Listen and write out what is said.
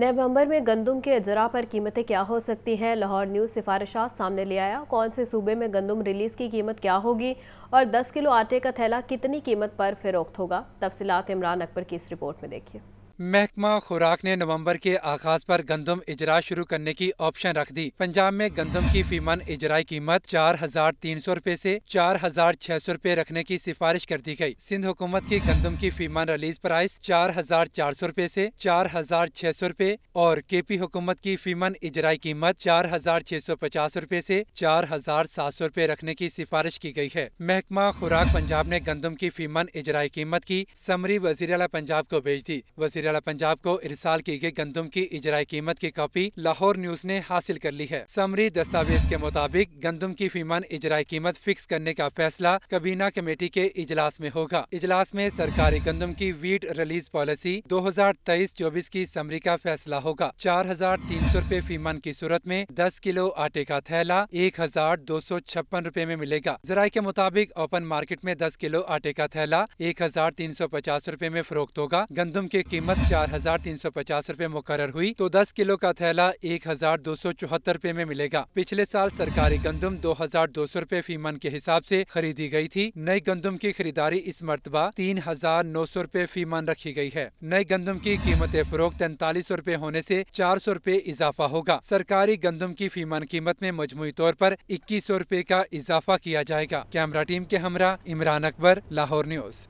नवंबर में गंदम के अजरा पर कीमतें क्या हो सकती हैं लाहौर न्यूज़ सिफारिशात सामने ले आया कौन से सूबे में गंदम रिलीज़ की कीमत क्या होगी और 10 किलो आटे का थैला कितनी कीमत पर फ़रोख्त होगा तफसीत इमरान अकबर की इस रिपोर्ट में देखिए महकमा खुराक ने नवंबर के आगाज पर गंदम इजरा शुरू करने की ऑप्शन रख दी पंजाब में गंदम की फीमन इजराई कीमत चार हजार तीन सौ रूपए ऐसी चार हजार छह सौ रूपए रखने की सिफारिश कर दी गयी सिंध हुकूमत की गंदम की फीमन रिलीज प्राइस चार हजार चार सौ रूपए ऐसी चार हजार छह सौ रूपए और के पी हुकूमत की फीमन इजराई कीमत चार हजार छह सौ पचास रूपए ऐसी चार हजार सात सौ रूपए रखने की सिफारिश की गयी है महकमा खुराक पंजाब ने गंदम की फीमन इजराई कीमत की समरी वजीर पंजाब को भेज दी वजीर निराला पंजाब को इरसाल की गई गंदम की इजराय कीमत की कॉपी लाहौर न्यूज ने हासिल कर ली है समरी दस्तावेज के मुताबिक गंदम की फीमान इजराय कीमत फिक्स करने का फैसला कबीना कमेटी के इजलास में होगा इजलास में सरकारी गंदम की वीट रिलीज पॉलिसी 2023-24 की समरी का फैसला होगा चार हजार तीन सौ रूपए फीमान की सूरत में दस किलो आटे का थैला एक हजार दो सौ छप्पन रूपए में मिलेगा जराये के मुताबिक ओपन मार्केट में दस किलो आटे का थैला एक हजार तीन सौ पचास रूपए में फरोख्त होगा गंदम की कीमत चार हजार तीन सौ पचास रूपए मुकर हुई तो दस किलो का थैला एक हजार दो सौ चौहत्तर रूपए में मिलेगा पिछले साल सरकारी गंदम दो हजार दो सौ रूपए फी मन के हिसाब से खरीदी गई थी नई गंदम की खरीदारी इस मरतबा तीन हजार नौ सौ रूपए फी मन रखी गई है नई गंदम की कीमत फरोख तैतालीस रूपए होने ऐसी चार सौ रूपए इजाफा होगा सरकारी गंदम की फी मन कीमत में मजमुई तौर पर इक्कीस सौ रूपए का इजाफा किया जाएगा कैमरा टीम के हमरा इमरान अकबर लाहौर न्यूज